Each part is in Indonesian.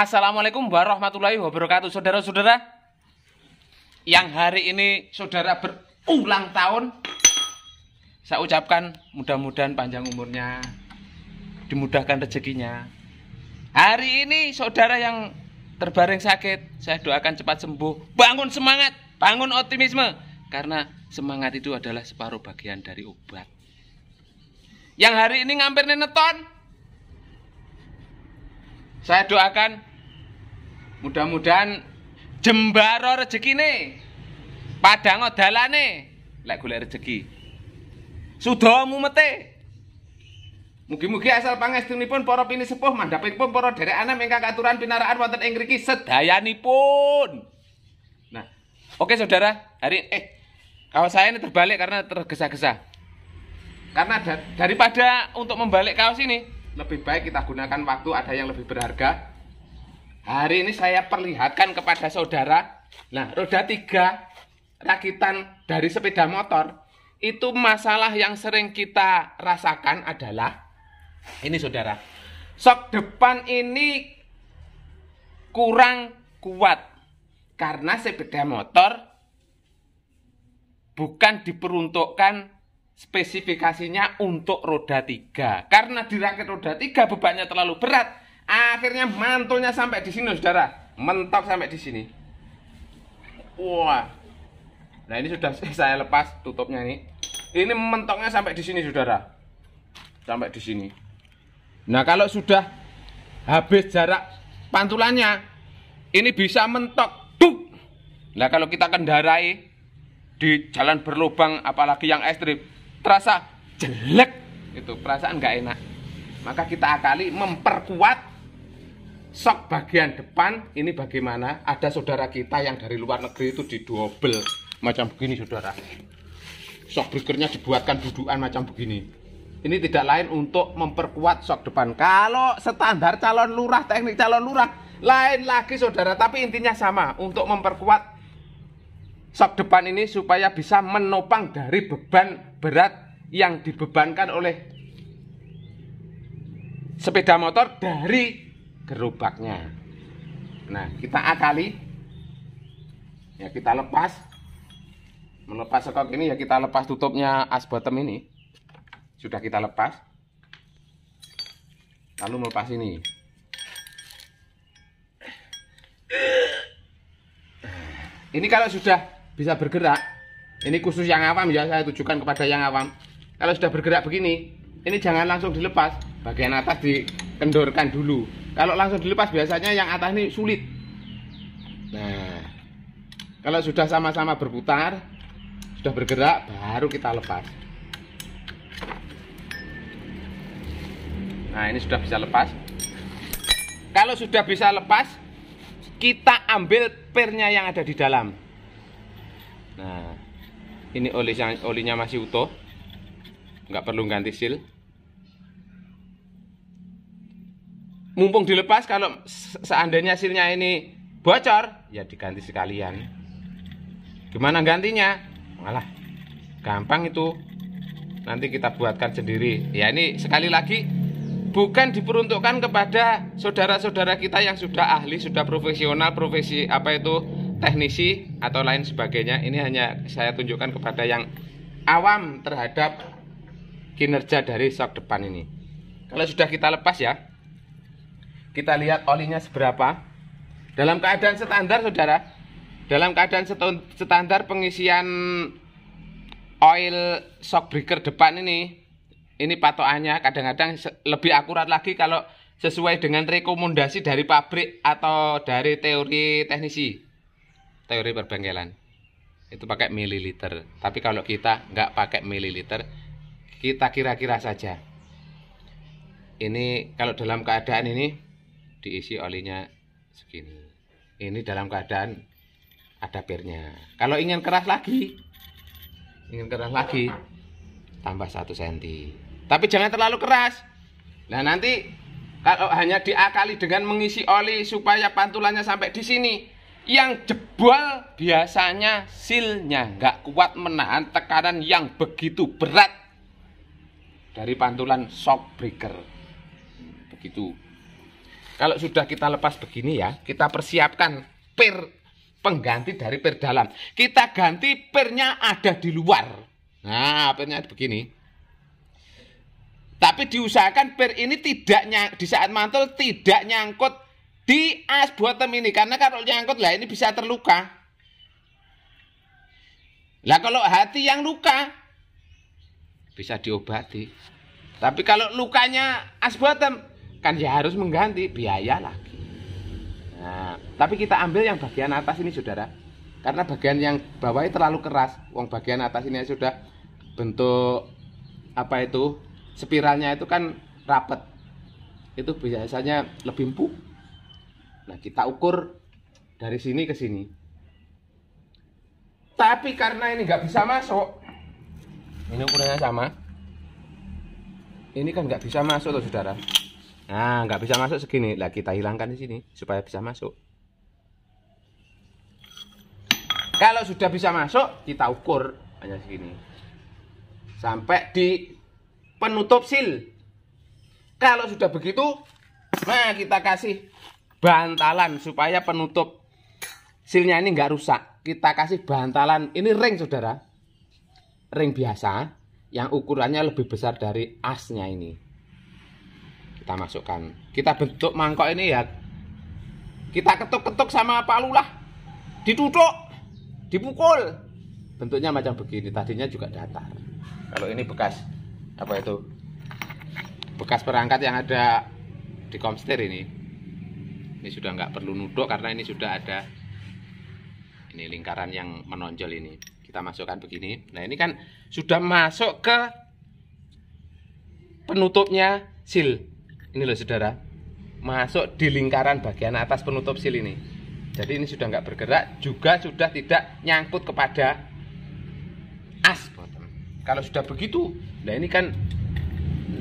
Assalamualaikum warahmatullahi wabarakatuh Saudara-saudara Yang hari ini saudara berulang tahun Saya ucapkan mudah-mudahan panjang umurnya Dimudahkan rezekinya Hari ini saudara yang terbaring sakit Saya doakan cepat sembuh Bangun semangat, bangun optimisme Karena semangat itu adalah separuh bagian dari obat Yang hari ini ngampir neneton saya doakan Mudah-mudahan jembaro rezekine. Padango nih lek gula rezeki. sudah mumete. mungkin-mungkin asal ini pun poro pini sepuh poro poro dari anak ingkang aturan pinaraan wonten ing sedayani pun. Nah, oke saudara, hari eh kaos saya ini terbalik karena tergesa-gesa. Karena da daripada untuk membalik kaos ini, lebih baik kita gunakan waktu ada yang lebih berharga Hari ini saya perlihatkan kepada saudara, nah roda tiga rakitan dari sepeda motor itu masalah yang sering kita rasakan adalah ini saudara, sok depan ini kurang kuat karena sepeda motor bukan diperuntukkan spesifikasinya untuk roda tiga karena dirakit roda tiga bebannya terlalu berat Akhirnya mantulnya sampai di sini, saudara. Mentok sampai di sini. Wah. Nah ini sudah saya lepas tutupnya ini. Ini mentoknya sampai di sini, saudara. Sampai di sini. Nah kalau sudah habis jarak pantulannya, ini bisa mentok. tuh Nah kalau kita kendarai di jalan berlubang, apalagi yang ekstrim, terasa jelek itu perasaan nggak enak. Maka kita akali memperkuat sok bagian depan ini bagaimana ada saudara kita yang dari luar negeri itu di double macam begini saudara sok breakernya dibuatkan dudukan macam begini ini tidak lain untuk memperkuat sok depan kalau standar calon lurah teknik calon lurah lain lagi saudara tapi intinya sama untuk memperkuat sok depan ini supaya bisa menopang dari beban berat yang dibebankan oleh sepeda motor dari gerobaknya. Nah, kita akali. Ya, kita lepas. Melepas sekok ini ya kita lepas tutupnya as bottom ini. Sudah kita lepas. Lalu melepas ini. Ini kalau sudah bisa bergerak, ini khusus yang awam ya, saya tujukan kepada yang awam. Kalau sudah bergerak begini, ini jangan langsung dilepas, bagian atas dikendorkan dulu. Kalau langsung dilepas biasanya yang atas ini sulit. Nah, kalau sudah sama-sama berputar, sudah bergerak, baru kita lepas. Nah, ini sudah bisa lepas. Kalau sudah bisa lepas, kita ambil pernya yang ada di dalam. Nah, ini olinya, olinya masih utuh. Nggak perlu ganti seal. mumpung dilepas kalau seandainya hasilnya ini bocor ya diganti sekalian gimana gantinya malah gampang itu nanti kita buatkan sendiri ya ini sekali lagi bukan diperuntukkan kepada saudara-saudara kita yang sudah ahli sudah profesional profesi apa itu teknisi atau lain sebagainya ini hanya saya tunjukkan kepada yang awam terhadap kinerja dari sok depan ini kalau sudah kita lepas ya kita lihat olinya seberapa. Dalam keadaan standar, saudara. Dalam keadaan standar pengisian oil shockbreaker depan ini, ini patokannya kadang-kadang lebih akurat lagi kalau sesuai dengan rekomendasi dari pabrik atau dari teori teknisi, teori perbengkelan. Itu pakai mililiter. Tapi kalau kita nggak pakai mililiter, kita kira-kira saja ini kalau dalam keadaan ini diisi olinya segini ini dalam keadaan ada pernya kalau ingin keras lagi ingin keras lagi tambah satu senti tapi jangan terlalu keras nah nanti kalau hanya diakali dengan mengisi oli supaya pantulannya sampai di sini yang jebol biasanya silnya nggak kuat menahan tekanan yang begitu berat dari pantulan shock breaker begitu kalau sudah kita lepas begini ya, kita persiapkan per pengganti dari per dalam. Kita ganti pernya ada di luar. Nah, pernya begini. Tapi diusahakan per ini tidak di saat mantul tidak nyangkut di as bottom ini karena kalau nyangkut lah ini bisa terluka. Lah kalau hati yang luka bisa diobati. Tapi kalau lukanya as bottom kan ya harus mengganti biaya lagi. Nah, tapi kita ambil yang bagian atas ini saudara, karena bagian yang bawahnya terlalu keras. Wong bagian atas ini sudah bentuk apa itu spiralnya itu kan rapet, itu biasanya lebih empuk. Nah kita ukur dari sini ke sini. Tapi karena ini nggak bisa masuk, ini ukurannya sama. Ini kan nggak bisa masuk tuh saudara. Nah, nggak bisa masuk segini. Lah kita hilangkan di sini supaya bisa masuk. Kalau sudah bisa masuk, kita ukur hanya segini. Sampai di penutup sil. Kalau sudah begitu, nah kita kasih bantalan supaya penutup silnya ini nggak rusak. Kita kasih bantalan. Ini ring, saudara. Ring biasa yang ukurannya lebih besar dari asnya ini kita masukkan kita bentuk mangkok ini ya kita ketuk-ketuk sama palu lah dipukul bentuknya macam begini tadinya juga datar kalau ini bekas apa itu bekas perangkat yang ada di komster ini ini sudah nggak perlu nuduk karena ini sudah ada ini lingkaran yang menonjol ini kita masukkan begini nah ini kan sudah masuk ke penutupnya sil ini loh saudara masuk di lingkaran bagian atas penutup sil ini jadi ini sudah nggak bergerak juga sudah tidak nyangkut kepada as kalau sudah begitu nah ini kan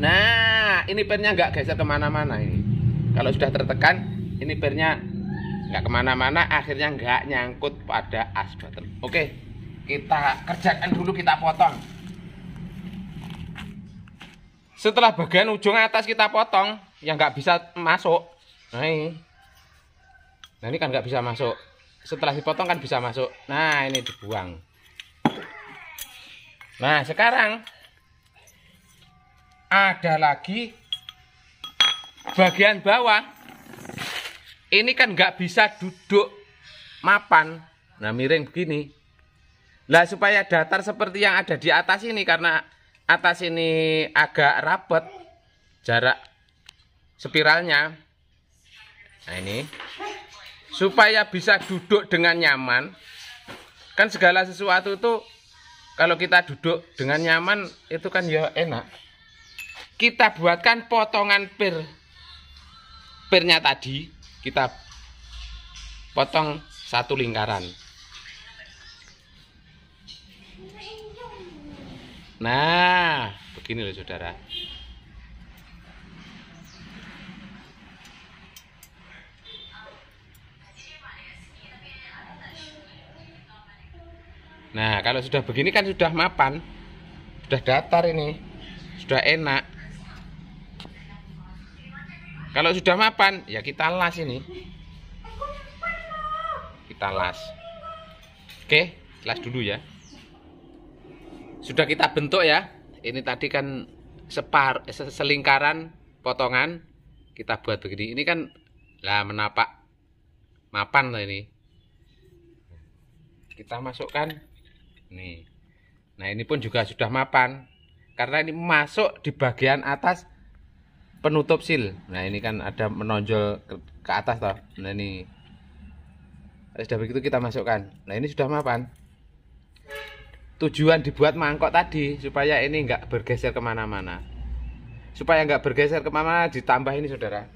nah ini pernya nggak geser kemana-mana ini kalau sudah tertekan ini pernya nggak kemana-mana akhirnya nggak nyangkut pada as bottom oke kita kerjakan dulu kita potong setelah bagian ujung atas kita potong yang nggak bisa masuk nah ini nah ini kan nggak bisa masuk setelah dipotong kan bisa masuk nah ini dibuang nah sekarang ada lagi bagian bawah ini kan nggak bisa duduk mapan nah miring begini lah supaya datar seperti yang ada di atas ini karena atas ini agak rapet jarak spiralnya nah ini supaya bisa duduk dengan nyaman kan segala sesuatu itu kalau kita duduk dengan nyaman itu kan ya enak kita buatkan potongan pir pirnya tadi kita potong satu lingkaran Nah, begini loh saudara. Nah, kalau sudah begini kan sudah mapan. Sudah datar ini. Sudah enak. Kalau sudah mapan, ya kita las ini. Kita las. Oke, las dulu ya sudah kita bentuk ya ini tadi kan separ selingkaran potongan kita buat begini ini kan lah menapak mapan lah ini kita masukkan nih nah ini pun juga sudah mapan karena ini masuk di bagian atas penutup sil nah ini kan ada menonjol ke, ke atas toh nah ini sudah begitu kita masukkan nah ini sudah mapan tujuan dibuat mangkok tadi supaya ini enggak bergeser kemana-mana supaya enggak bergeser kemana-mana ditambah ini saudara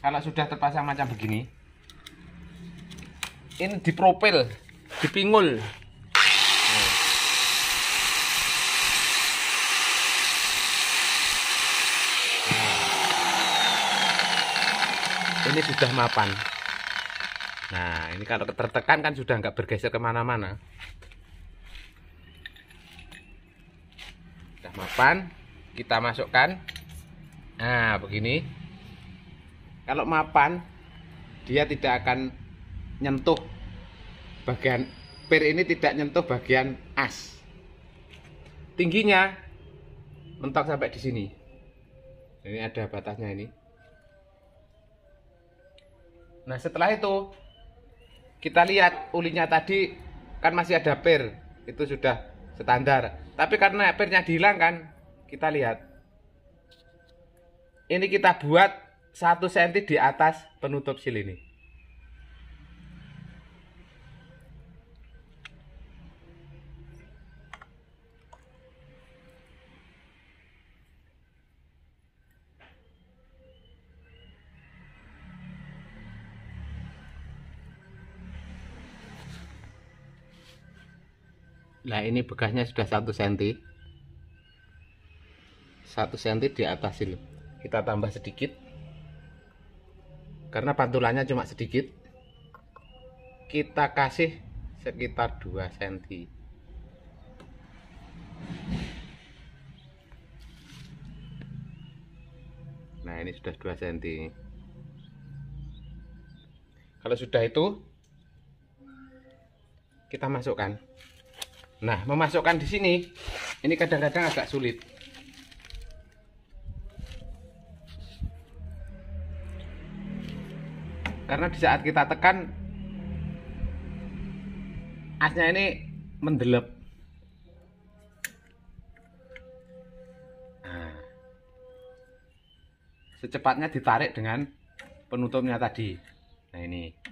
kalau sudah terpasang macam begini ini dipropil dipingul ini sudah mapan nah ini kalau tertekan kan sudah enggak bergeser kemana-mana sudah mapan kita masukkan nah begini kalau mapan dia tidak akan nyentuh bagian pir ini tidak nyentuh bagian as tingginya mentok sampai di sini ini ada batasnya ini nah setelah itu kita lihat ulinya tadi kan masih ada pir itu sudah standar. Tapi karena pernya kan kita lihat. Ini kita buat satu senti di atas penutup sil ini. nah ini bekasnya sudah satu senti satu senti di atas ini kita tambah sedikit karena pantulannya cuma sedikit kita kasih sekitar 2 cm nah ini sudah 2 cm kalau sudah itu kita masukkan Nah, memasukkan di sini ini kadang-kadang agak sulit. Karena di saat kita tekan asnya ini mendelep. Nah, secepatnya ditarik dengan penutupnya tadi. Nah, ini.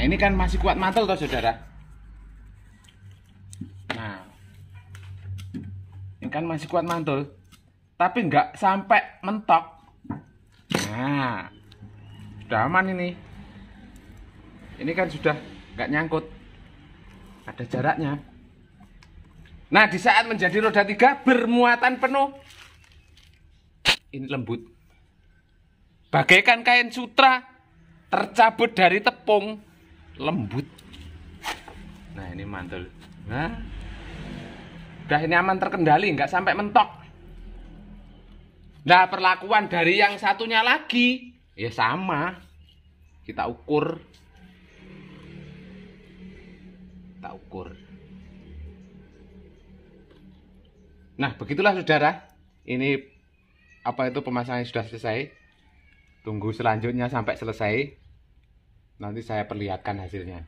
Nah ini kan masih kuat mantel toh saudara. Nah ini kan masih kuat mantul, tapi nggak sampai mentok. Nah sudah aman ini. Ini kan sudah nggak nyangkut, ada jaraknya. Nah di saat menjadi roda tiga bermuatan penuh, ini lembut. Bagaikan kain sutra tercabut dari tepung lembut nah ini mantul nah udah ini aman terkendali nggak sampai mentok nah perlakuan dari yang satunya lagi ya sama kita ukur kita ukur nah begitulah saudara ini apa itu pemasangan sudah selesai tunggu selanjutnya sampai selesai Nanti saya perlihatkan hasilnya.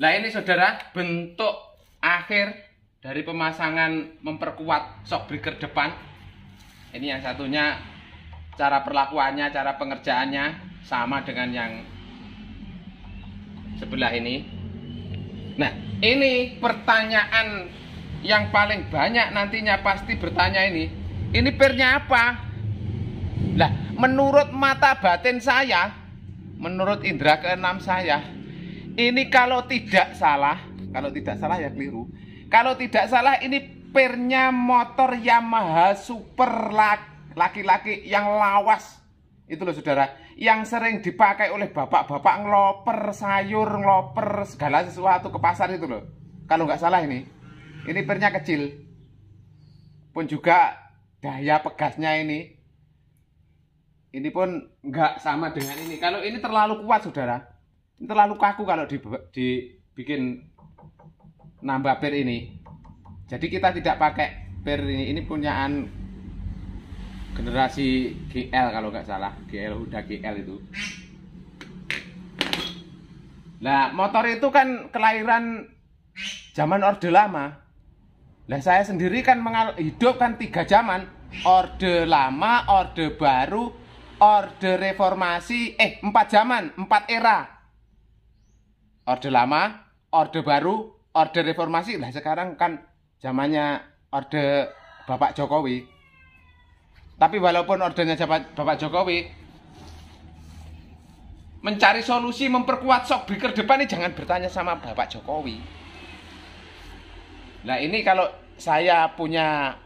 Nah ini saudara bentuk akhir dari pemasangan memperkuat shockbreaker depan. Ini yang satunya cara perlakuannya, cara pengerjaannya sama dengan yang sebelah ini. Nah ini pertanyaan yang paling banyak nantinya pasti bertanya ini. Ini pernya apa? Nah menurut mata batin saya menurut indera keenam saya ini kalau tidak salah kalau tidak salah ya keliru kalau tidak salah ini pernya motor Yamaha super laki-laki yang lawas itu loh saudara yang sering dipakai oleh bapak-bapak ngeloper sayur ngeloper segala sesuatu ke pasar itu loh kalau nggak salah ini ini pernya kecil pun juga daya pegasnya ini ini pun nggak sama dengan ini. Kalau ini terlalu kuat, saudara, ini terlalu kaku kalau dibikin nambah per ini. Jadi kita tidak pakai per ini. Ini punyaan generasi GL kalau nggak salah, GL udah GL itu. Nah, motor itu kan kelahiran zaman Orde Lama. Nah, saya sendiri kan hidup kan tiga zaman, Orde Lama, Orde Baru, Orde reformasi, eh empat zaman, empat era. Orde lama, orde baru, orde reformasi. Lah sekarang kan zamannya orde Bapak Jokowi. Tapi walaupun ordenya Bapak Jokowi, mencari solusi memperkuat sok biker depan ini jangan bertanya sama Bapak Jokowi. Nah ini kalau saya punya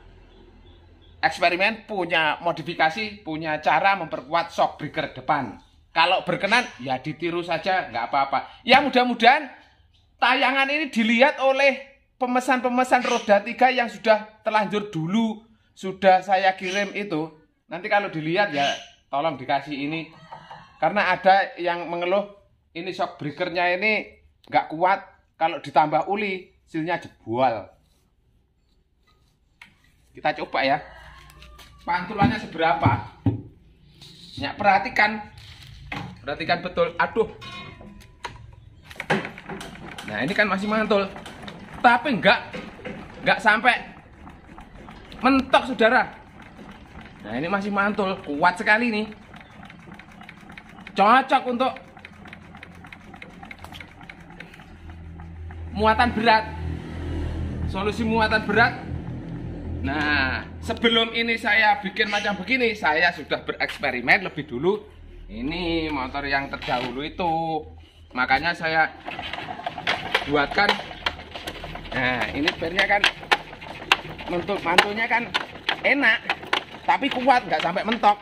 eksperimen punya modifikasi, punya cara memperkuat shock breaker depan. Kalau berkenan, ya ditiru saja, nggak apa-apa. Ya mudah-mudahan tayangan ini dilihat oleh pemesan-pemesan roda tiga yang sudah terlanjur dulu, sudah saya kirim itu. Nanti kalau dilihat ya tolong dikasih ini. Karena ada yang mengeluh, ini shock breakernya ini nggak kuat, kalau ditambah uli, silnya jebol. Kita coba ya pantulannya seberapa ya perhatikan perhatikan betul aduh nah ini kan masih mantul tapi enggak enggak sampai mentok saudara nah ini masih mantul kuat sekali nih cocok untuk muatan berat solusi muatan berat Nah, sebelum ini saya bikin macam begini, saya sudah bereksperimen lebih dulu. Ini motor yang terdahulu itu. Makanya saya buatkan Nah, ini pernya kan untuk mantunya kan enak, tapi kuat nggak sampai mentok.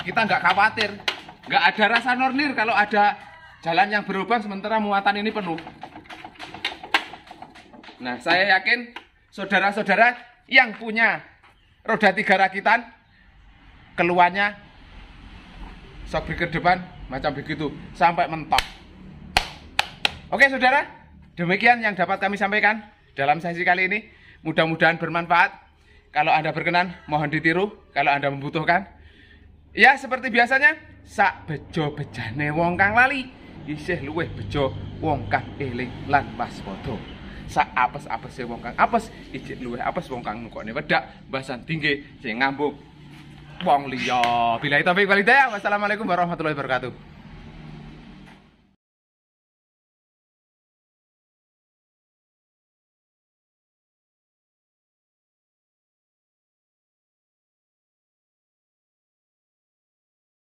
Kita nggak khawatir, nggak ada rasa nornir kalau ada jalan yang berubah sementara muatan ini penuh. Nah, saya yakin saudara-saudara yang punya roda tiga rakitan keluarnya sok ke depan macam begitu sampai mentok oke saudara demikian yang dapat kami sampaikan dalam sesi kali ini mudah-mudahan bermanfaat kalau anda berkenan mohon ditiru kalau anda membutuhkan ya seperti biasanya sak bejo bejane wong kang lali isih luweh bejo wong kang eling lan waspada sak apes-apese wong kang apes ijik luweh apes wong kang nukone wedak basan tinggi sing ngambung wong liya billahi taufik walhidayah wassalamualaikum warahmatullahi wabarakatuh